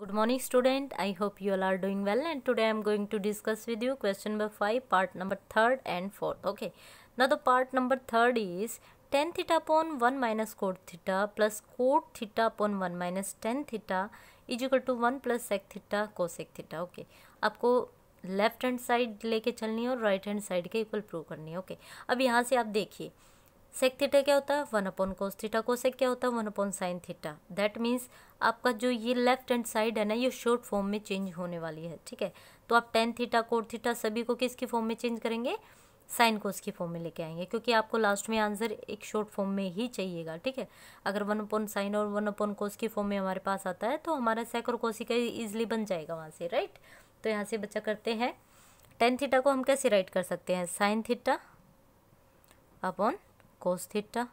good morning student i hope you all are doing well and today i'm going to discuss with you question number 5 part number 3rd and 4th okay now the part number 3rd is tan theta upon 1 minus cot theta plus cot theta upon 1 minus tan theta is equal to one plus sec theta cosec theta okay आपको left hand side लेके चलनी है और right hand side के equal prove करनी है okay okay. अब यहाँ से आप देखिए सेक थीटा क्या होता है one upon cos theta cosec क्या होता है one upon sine theta that means आपका जो ये लेफ्ट हैंड साइड है ना ये शॉर्ट फॉर्म में चेंज होने वाली है ठीक है तो आप टेन थीटा कोर थीटा सभी को किसकी फॉर्म में चेंज करेंगे साइन कोस की फॉर्म में लेके आएंगे क्योंकि आपको लास्ट में आंसर एक शॉर्ट फॉर्म में ही चाहिएगा ठीक है अगर वन अपॉन साइन और वन अपॉन कोस की फॉर्म में हमारे पास आता है तो हमारा सेक और कोसी का ईजिली बन जाएगा वहाँ से राइट तो यहाँ से बच्चा करते हैं टेन थीटा को हम कैसे राइट कर सकते हैं sine theta upon cos theta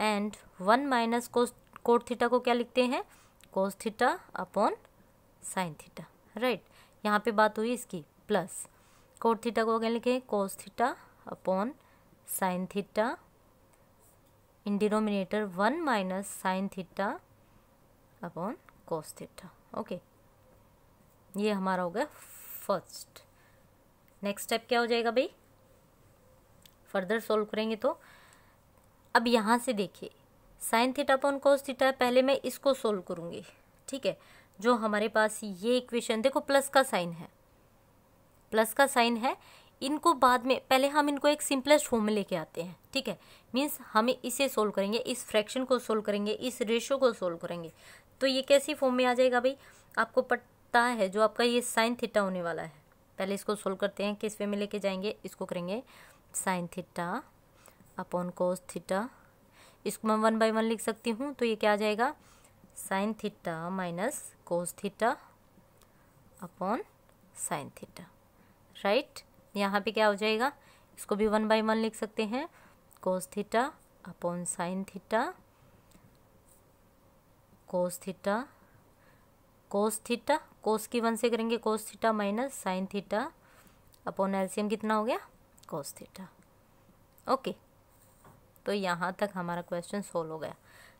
and one minus cos cot theta को क्या लिखते हैं cos theta upon sine theta right यहाँ पे बात हुई इसकी प्लस कोट थीटा को क्या लिखे cos theta upon sine theta in denominator one minus sine theta upon cos theta okay ये हमारा हो गया फर्स्ट नेक्स्ट स्टेप क्या हो जाएगा भाई फर्दर सॉल्व करेंगे तो अब यहाँ से देखिए sine theta upon cos theta पहले मैं इसको सोल्व करूँगी ठीक है जो हमारे पास ये इक्वेशन देखो प्लस का साइन है प्लस का साइन है इनको बाद में पहले हम इनको एक सिंपलेस्ट फॉर्म में लेके आते हैं ठीक है मीन्स हम इसे सोल्व करेंगे इस फ्रैक्शन को सोल्व करेंगे इस रेशो को सोल्व करेंगे तो ये कैसी फॉर्म में आ जाएगा भाई आपको पता है जो आपका ये साइन थीटा होने वाला है पहले इसको सोल्व करते हैं किस वे में लेके जाएंगे इसको करेंगे sine theta upon cos theta इसको मैं वन बाई वन लिख सकती हूँ तो ये क्या आ जाएगा sine theta minus cos theta upon sine theta right यहाँ पे क्या हो जाएगा इसको भी वन बाई वन लिख सकते हैं cos theta upon sine theta cos theta cos theta cos की वन से करेंगे cos theta minus sine theta upon LCM कितना हो गया कॉस थीटा ओके तो यहाँ तक हमारा क्वेश्चन सोल्व हो गया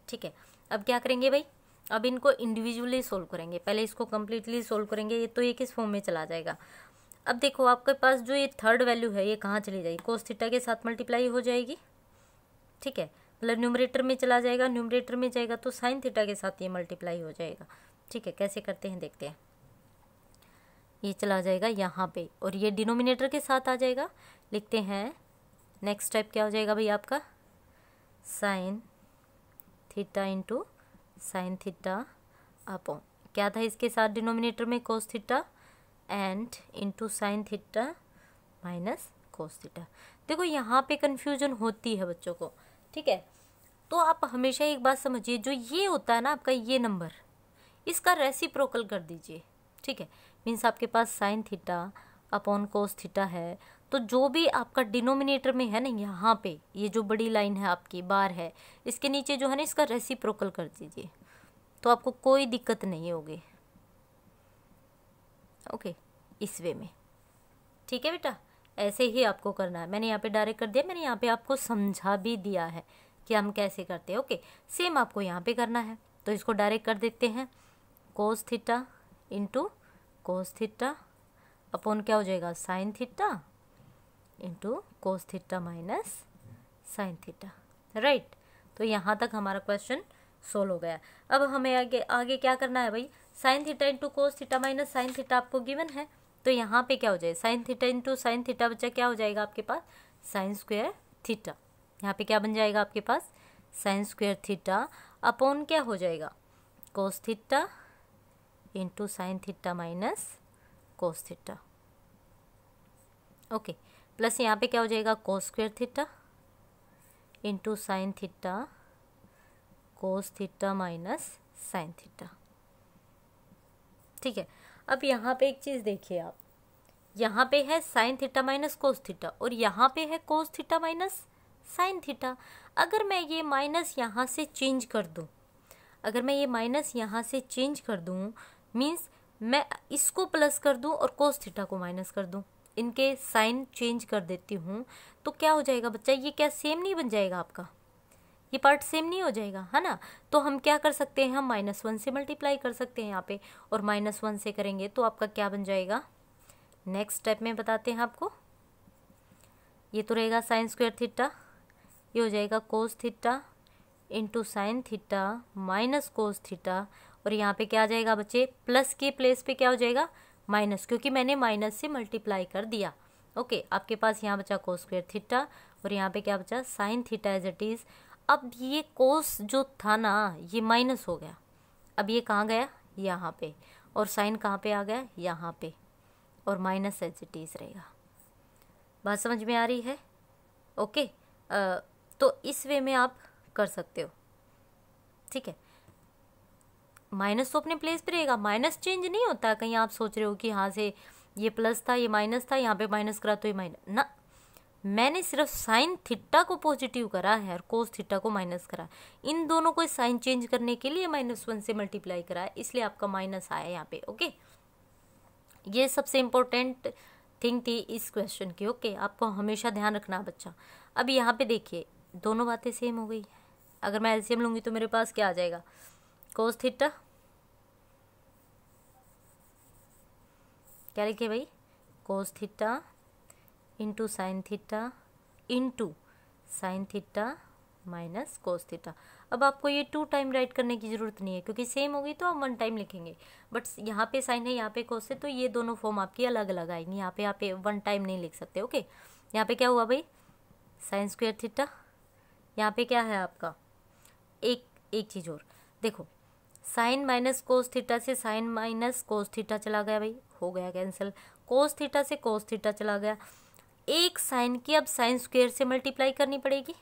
ठीक है अब क्या करेंगे भाई अब इनको इंडिविजुअली सोल्व करेंगे पहले इसको कम्प्लीटली सोल्व करेंगे ये तो ये किस फॉर्म में चला जाएगा अब देखो आपके पास जो ये थर्ड वैल्यू है ये कहाँ चली जाएगी कोस थीटा के साथ मल्टीप्लाई हो जाएगी ठीक है मतलब न्यूमरेटर में चला जाएगा न्यूमरेटर में जाएगा तो साइन थीटा के साथ ये मल्टीप्लाई हो जाएगा ठीक है कैसे करते हैं देखते हैं ये चला जाएगा यहाँ पे और ये डिनोमिनेटर के साथ आ जाएगा लिखते हैं नेक्स्ट टाइप क्या हो जाएगा भैया आपका sine theta into sine theta upon क्या था इसके साथ डिनोमिनेटर में cos theta and into sine theta minus cos theta देखो यहाँ पे कन्फ्यूजन होती है बच्चों को ठीक है तो आप हमेशा एक बात समझिए जो ये होता है ना आपका ये नंबर इसका रेसिप्रोकल कर दीजिए ठीक है मीन्स आपके पास sine theta upon cos theta है तो जो भी आपका डिनोमिनेटर में है ना यहाँ पे ये जो बड़ी लाइन है आपकी बार है इसके नीचे जो है ना इसका रेसिप्रोकल कर दीजिए तो आपको कोई दिक्कत नहीं होगी ओके इस वे में ठीक है बेटा ऐसे ही आपको करना है मैंने यहाँ पे डायरेक्ट कर दिया मैंने यहाँ पे आपको समझा भी दिया है कि हम कैसे करते हैं ओके सेम आपको यहाँ पे करना है तो इसको डायरेक्ट कर देते हैं cos theta into cos theta upon क्या हो जाएगा sine theta into cos theta minus sine theta right तो यहाँ तक हमारा क्वेश्चन सोल्व हो गया अब हमें आगे आगे क्या करना है भाई sine theta into cos theta minus sine theta आपको गिवन है तो यहाँ पे क्या हो जाए sine theta into sine theta बच्चा क्या हो जाएगा आपके पास साइन स्क्वेयर थीटा यहाँ पे क्या बन जाएगा आपके पास साइन स्क्वेयर थीटा अपॉन क्या हो जाएगा cos theta into sine theta minus cos theta okay okay. Plus यहाँ पे क्या हो जाएगा cos square theta into sine theta cos theta minus sine theta ठीक है अब यहाँ पे एक चीज़ देखिए आप यहाँ पे है sine theta minus cos theta और यहाँ पे है cos theta minus sine theta अगर मैं ये माइनस यहाँ से चेंज कर दूँ अगर मैं ये माइनस यहाँ से चेंज कर दूँ मीन्स मैं इसको प्लस कर दूँ और कोस थीटा को माइनस कर दूँ इनके साइन चेंज कर देती हूँ तो क्या हो जाएगा बच्चा ये क्या सेम नहीं बन जाएगा आपका ये पार्ट सेम नहीं हो जाएगा है ना तो हम क्या कर सकते हैं हम माइनस वन से मल्टीप्लाई कर सकते हैं यहाँ पे और माइनस वन से करेंगे तो आपका क्या बन जाएगा नेक्स्ट स्टेप में बताते हैं आपको ये तो रहेगा साइन स्क्वेयर थीटा ये हो जाएगा cos theta into sine theta minus cos theta और यहाँ पे क्या आ जाएगा बच्चे प्लस के प्लेस पे क्या हो जाएगा माइनस क्योंकि मैंने माइनस से मल्टीप्लाई कर दिया ओके आपके पास यहाँ बचा कोस स्क्वेयर थीटा और यहाँ पे क्या बचा sine theta as it is अब ये कोस जो था ना ये माइनस हो गया अब ये कहाँ गया यहाँ पे और साइन कहाँ पे आ गया यहाँ पे और माइनस एज इट इज़ रहेगा बात समझ में आ रही है ओके आ, तो इस वे में आप कर सकते हो ठीक है माइनस तो अपने प्लेस पे रहेगा माइनस चेंज नहीं होता कहीं आप सोच रहे हो कि हाँ से ये प्लस था ये माइनस था यहाँ पे माइनस करा तो ये माइनस ना मैंने सिर्फ साइन थिट्टा को पॉजिटिव करा है और कोस थिट्टा को माइनस करा इन दोनों को साइन चेंज करने के लिए माइनस वन से मल्टीप्लाई करा है इसलिए आपका माइनस आया यहाँ पे ओके ये सबसे इम्पोर्टेंट थिंग थी इस क्वेश्चन की ओके आपको हमेशा ध्यान रखना बच्चा अब यहाँ पे देखिए दोनों बातें सेम हो गई अगर मैं एलसीएम लूँगी तो मेरे पास क्या आ जाएगा कोस थीटा क्या लिखे भाई cos theta into sine theta into sine theta minus cos theta अब आपको ये टू टाइम राइट करने की ज़रूरत नहीं है क्योंकि सेम होगी तो आप वन टाइम लिखेंगे बट यहाँ पे साइन है यहाँ पे कोस है तो ये दोनों फॉर्म आपकी अलग अलग आएंगी यहाँ पे आप वन टाइम नहीं लिख सकते ओके यहाँ पे क्या हुआ भाई साइन स्क्वेयर थीटा यहाँ पे क्या है आपका एक एक चीज़ और देखो साइन माइनस कोस थीटा से साइन माइनस कोस थीटा चला गया भाई हो गया कैंसिल कोस थीटा से कोस थीटा चला गया एक साइन की अब साइन स्क्वेयर से मल्टीप्लाई करनी पड़ेगी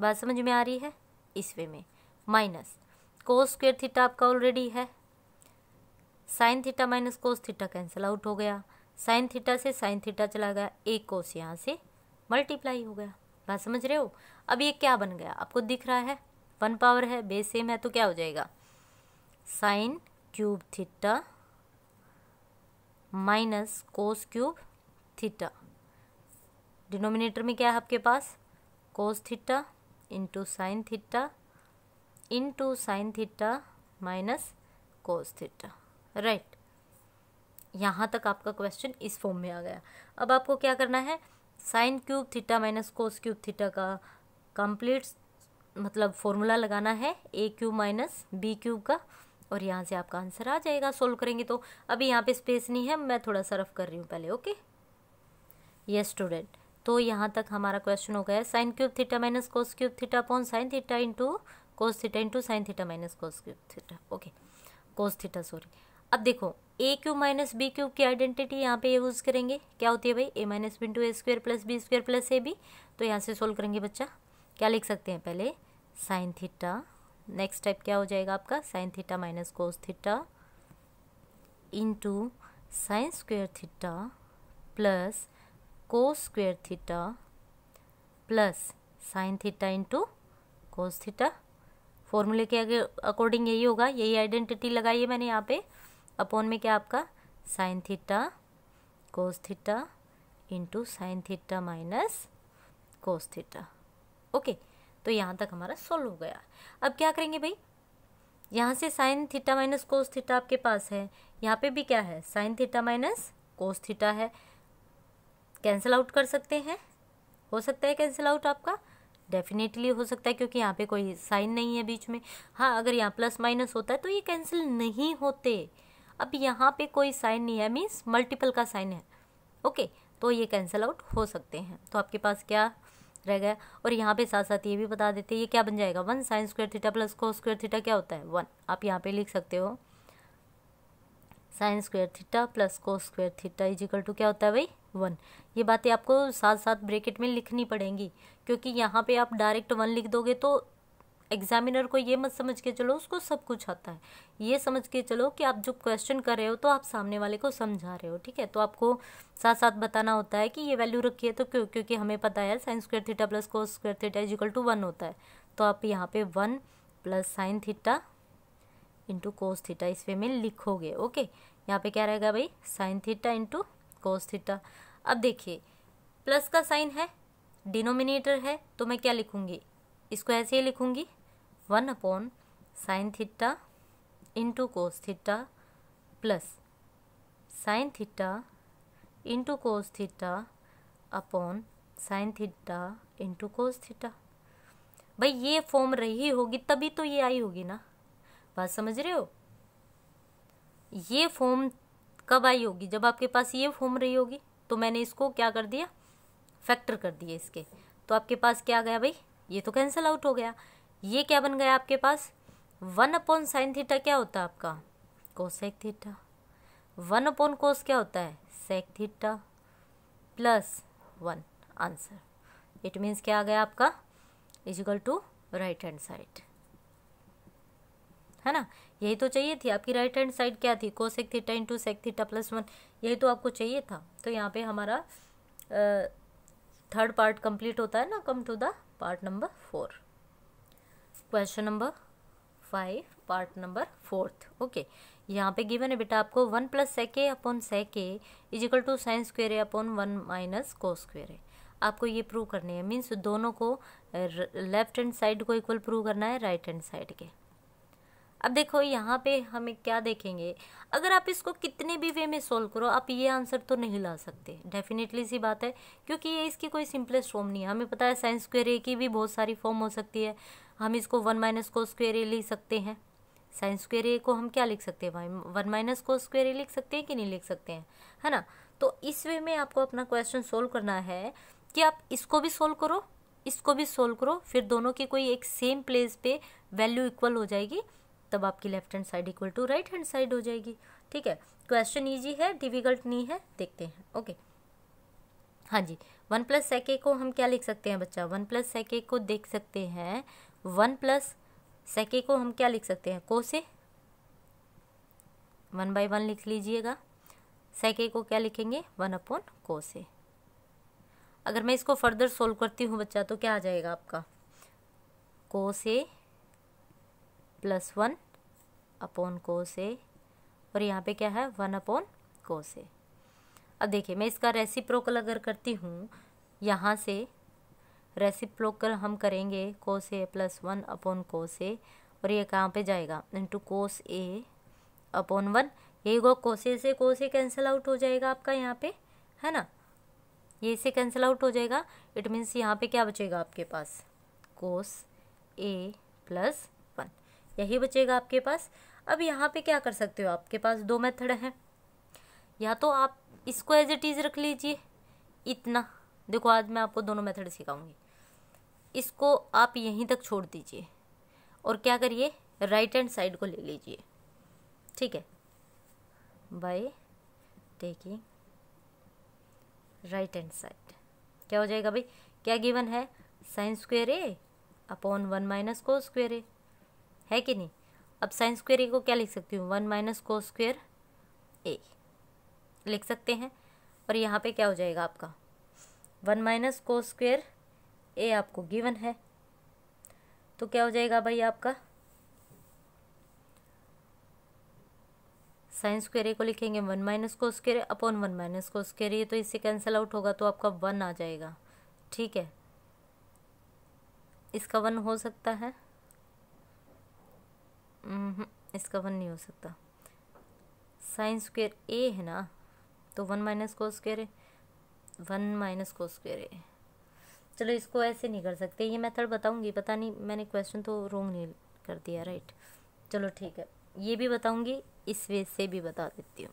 बात समझ में आ रही है इस वे में माइनस कोस स्क्वेयर थीटा आपका ऑलरेडी है sine theta minus cos theta cancel out हो गया साइन थीटा से साइन थीटा चला गया एक कोस यहाँ से मल्टीप्लाई हो गया बात समझ रहे हो अब ये क्या बन गया आपको दिख रहा है वन पावर है बेस सेम है तो क्या हो जाएगा sine cube theta minus cos cube theta denominator में क्या है आपके पास cos theta into sine theta into sine theta minus cos theta right यहाँ तक आपका क्वेश्चन इस फॉर्म में आ गया अब आपको क्या करना है sine cube theta minus cos cube theta का कंप्लीट मतलब फॉर्मूला लगाना है A cube minus B cube का और यहाँ से आपका आंसर आ जाएगा सोल्व करेंगे तो अभी यहाँ पे स्पेस नहीं है मैं थोड़ा सा रफ कर रही हूँ पहले ओके यस स्टूडेंट तो यहाँ तक हमारा क्वेश्चन हो गया है sine cube theta minus cos cube theta upon sine theta into cos theta into sine theta minus cos cube theta okay cos theta sorry अब देखो A cube minus B cube की आइडेंटिटी यहाँ पे use करेंगे क्या होती है भाई A minus B into A square plus B square plus A B तो यहाँ से सोल्व करेंगे बच्चा क्या लिख सकते हैं पहले साइन थीटा नेक्स्ट स्टेप क्या हो जाएगा आपका sine theta minus cos theta into sine square theta plus cos square theta plus sine theta into cos theta फॉर्मूले के अकॉर्डिंग यही होगा यही आइडेंटिटी लगाई है मैंने यहाँ पे अपोन में क्या आपका sine theta cos theta into sine theta minus cos theta okay तो यहाँ तक हमारा सॉल्व हो गया अब क्या करेंगे भाई यहाँ से sine theta minus cos theta आपके पास है यहाँ पे भी क्या है sine theta minus cos theta है कैंसिल आउट कर सकते हैं हो सकता है कैंसिल आउट आपका डेफिनेटली हो सकता है क्योंकि यहाँ पे कोई साइन नहीं है बीच में हाँ अगर यहाँ प्लस माइनस होता है तो ये कैंसिल नहीं होते अब यहाँ पे कोई साइन नहीं है मीन्स मल्टीपल का साइन है ओके तो ये कैंसिल आउट हो सकते हैं तो आपके पास क्या रह गया और यहाँ पे साथ साथ ये भी बता देते हैं ये क्या बन जाएगा one sine square theta plus cos square theta क्या होता है वन आप यहाँ पे लिख सकते हो sine square theta plus cos square theta is equal to क्या होता है भाई वन ये बातें आपको साथ साथ ब्रेकेट में लिखनी पड़ेंगी क्योंकि यहाँ पे आप डायरेक्ट वन लिख दोगे तो एग्जामिनर को ये मत समझ के चलो उसको सब कुछ आता है ये समझ के चलो कि आप जो क्वेश्चन कर रहे हो तो आप सामने वाले को समझा रहे हो ठीक है तो आपको साथ साथ बताना होता है कि ये वैल्यू रखी है तो क्यों क्योंकि हमें पता है sine square theta plus cos square theta is equal to one होता है तो आप यहाँ पे one plus sine theta into cos theta इस वे में लिखोगे ओके यहाँ पे क्या रहेगा भाई sine theta into cos theta अब देखिए प्लस का साइन है डिनोमिनेटर है तो मैं क्या लिखूँगी इसको ऐसे ही लिखूँगी one upon sine theta into cos theta plus sine theta into cos theta upon sine theta into cos theta भाई ये फॉर्म रही होगी तभी तो ये आई होगी ना बात समझ रहे हो ये फॉर्म कब आई होगी जब आपके पास ये फॉर्म रही होगी तो मैंने इसको क्या कर दिया फैक्टर कर दिए इसके तो आपके पास क्या गया भाई ये तो कैंसिल आउट हो गया ये क्या बन गया आपके पास वन अपॉन साइन थीटा क्या होता है आपका cosec theta one upon cos क्या होता है sec theta plus one answer it means क्या आ गया आपका is equal to right hand side है ना यही तो चाहिए थी आपकी राइट हैंड साइड क्या थी cosec theta into sec theta plus one यही तो आपको चाहिए था तो यहाँ पे हमारा थर्ड पार्ट कंप्लीट होता है ना come to the part number four question number five part number fourth okay यहाँ पे गिवन है बेटा आपको one plus sec A upon sec A is equal to sine square A upon one minus cos square A आपको ये prove करनी है means दोनों को लेफ्ट हैंड साइड को इक्वल प्रूव करना है राइट हैंड साइड के अब देखो यहाँ पे हमें क्या देखेंगे अगर आप इसको कितने भी वे में सोल्व करो आप ये आंसर तो नहीं ला सकते डेफिनेटली सी बात है क्योंकि ये इसकी कोई सिंपलेस्ट फॉर्म नहीं है हमें पता है साइंस स्क्वेयर ए की भी बहुत सारी फॉर्म हो सकती है हम इसको one minus cos square A लिख सकते हैं साइन स्क्वेयर ए को हम क्या लिख सकते हैं भाई one minus cos square A लिख सकते हैं कि नहीं लिख सकते हैं है ना तो इस वे में आपको अपना क्वेश्चन सोल्व करना है कि आप इसको भी सोल्व करो इसको भी सोल्व करो फिर दोनों की कोई एक सेम प्लेस पे वैल्यू इक्वल हो जाएगी तब आपकी left hand side equal to right hand side हो जाएगी ठीक है क्वेश्चन ईजी है डिफिकल्ट नहीं है देखते हैं ओके हाँ जी वन प्लस सेक को हम क्या लिख सकते हैं बच्चा वन प्लस सेक को देख सकते हैं वन प्लस सेके को हम क्या लिख सकते हैं को से वन बाई वन लिख लीजिएगा सेके को क्या लिखेंगे वन अपॉन को से अगर मैं इसको फर्दर सोल्व करती हूँ बच्चा तो क्या आ जाएगा आपका को से प्लस वन अपॉन को से और यहाँ पे क्या है वन अपॉन को से अब देखिए मैं इसका रेसिप्रोकल अगर करती हूँ यहाँ से रेसिप्रोकल हम करेंगे cos A plus one upon cos A और ये कहाँ पे जाएगा into cos A upon one यही गो कोसे से कोसे कैंसिल आउट हो जाएगा आपका यहाँ पे है ना ये से कैंसिल आउट हो जाएगा इट मीन्स यहाँ पे क्या बचेगा आपके पास कोस ए प्लस वन यही बचेगा आपके पास अब यहाँ पे क्या कर सकते हो आपके पास दो मेथड हैं या तो आप इसको एज इट इज़ रख लीजिए इतना देखो आज मैं आपको दोनों मेथड सिखाऊंगी इसको आप यहीं तक छोड़ दीजिए और क्या करिए राइट हैंड साइड को ले लीजिए ठीक है by taking right hand side क्या हो जाएगा भाई क्या गिवन है sine square A upon one minus cos square A है कि नहीं अब साइंस स्क्वेयर ए को क्या लिख सकती हूँ one minus cos square A लिख सकते हैं और यहाँ पे क्या हो जाएगा आपका one minus cos square A आपको गिवन है तो क्या हो जाएगा भाई आपका साइंस स्क्वेयर ए को लिखेंगे one minus cos square upon one minus cos square ये तो इससे कैंसिल आउट होगा तो आपका वन आ जाएगा ठीक है इसका वन हो सकता है हम्म, इसका वन नहीं हो सकता साइंस स्क्वेयर ए है ना तो one minus cos square one minus cos square A चलो इसको ऐसे नहीं कर सकते ये मेथड बताऊंगी पता नहीं मैंने क्वेश्चन तो रोंग नहीं कर दिया राइट चलो ठीक है ये भी बताऊंगी इस वे से भी बता देती हूँ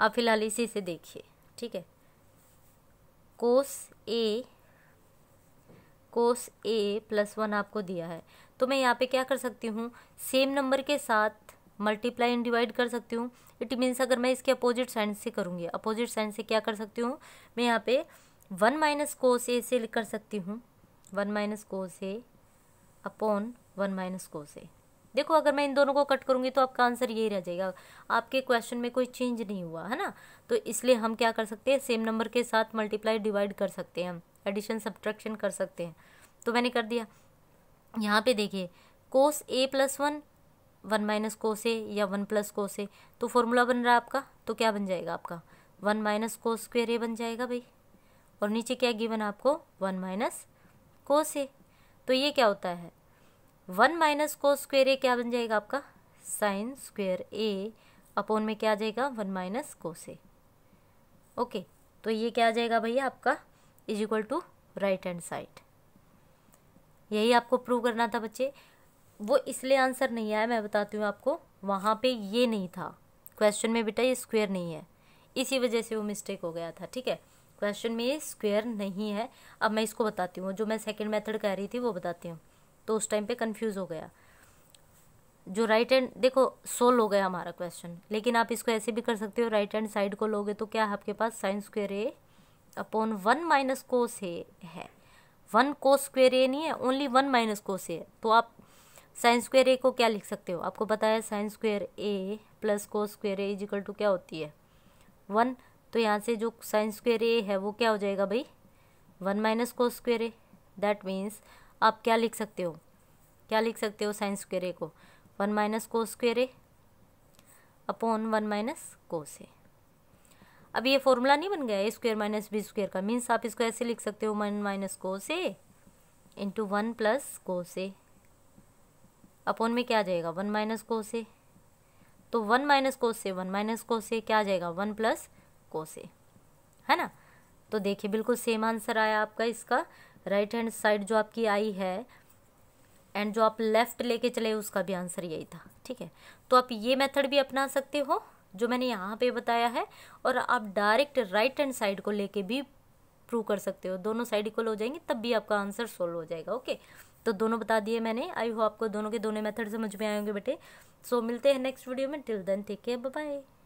आप फिलहाल इसी से देखिए ठीक है कोस ए कोस ए प्लस वन आपको दिया है तो मैं यहाँ पे क्या कर सकती हूँ सेम नंबर के साथ मल्टीप्लाई एंड डिवाइड कर सकती हूँ इट मीन्स अगर मैं इसके अपोजिट साइड से करूँगी अपोजिट साइड से क्या कर सकती हूँ मैं यहाँ पे वन माइनस कोस ए से लिख कर सकती हूँ one minus cos A upon one minus cos A देखो अगर मैं इन दोनों को कट करूँगी तो आपका आंसर यही रह जाएगा आपके क्वेश्चन में कोई चेंज नहीं हुआ है ना तो इसलिए हम क्या कर सकते हैं सेम नंबर के साथ मल्टीप्लाई डिवाइड कर सकते हैं हम एडिशन सब्ट्रैक्शन कर सकते हैं तो मैंने कर दिया यहाँ पे देखिए cos A plus one one minus cos A या वन प्लस कोस ए तो फॉर्मूला बन रहा है आपका तो क्या बन जाएगा आपका one minus cos square A बन जाएगा भाई और नीचे क्या गिवन आपको वन माइनस कोस ए तो ये क्या होता है one minus cos square A क्या बन जाएगा आपका साइन स्क्वेयर ए अपोन में क्या आ जाएगा one minus cos A okay तो ये क्या आ जाएगा भैया आपका is equal to right hand side यही आपको प्रूव करना था बच्चे वो इसलिए आंसर नहीं आया मैं बताती हूँ आपको वहाँ पे ये नहीं था क्वेश्चन में बेटा ये स्क्वेयर नहीं है इसी वजह से वो मिस्टेक हो गया था ठीक है क्वेश्चन में स्क्वेयर नहीं है अब मैं इसको बताती हूँ जो मैं सेकेंड मैथड कह रही थी वो बताती हूँ तो उस टाइम पे कंफ्यूज हो गया जो राइट हैंड देखो सोल हो गया हमारा क्वेश्चन लेकिन आप इसको ऐसे भी कर सकते हो राइट हैंड साइड को लोगे तो क्या आपके पास sine square A upon one minus cos A है वन कोस स्क्वेयर ए नहीं है only one minus cos A तो आप साइंस स्क्वेयर ए को क्या लिख सकते हो आपको पता है sine square A plus cos square A is equal to क्या होती है वन तो यहाँ से जो साइन स्क्वेयर ए है वो क्या हो जाएगा भाई one minus cos square A that means आप क्या लिख सकते हो क्या लिख सकते हो साइन स्क्वेयर ए को one minus cos square A upon one minus cos से अब ये फॉर्मूला नहीं बन गया A square minus B square का मीन्स आप इसको ऐसे लिख सकते हो वन माइनस को से इंटू वन प्लस को से अपॉन में क्या आ जाएगा वन माइनस को से तो वन माइनस को से वन माइनस को से क्या जाएगा वन प्लस से है ना तो देखिए बिल्कुल सेम आंसर आया आपका इसका राइट हैंड साइड जो आपकी आई है एंड जो आप लेफ़्ट लेके चले उसका भी आंसर यही था ठीक है तो आप ये मेथड भी अपना सकते हो जो मैंने यहाँ पे बताया है और आप डायरेक्ट राइट हैंड साइड को लेके भी प्रूव कर सकते हो दोनों साइड इक्वल हो जाएंगे तब भी आपका आंसर सोल्व हो जाएगा ओके तो दोनों बता दिए मैंने आई होप आपको दोनों के दोनों मेथड समझ में आएंगे बेटे सो so, मिलते हैं नेक्स्ट वीडियो में till then take care bye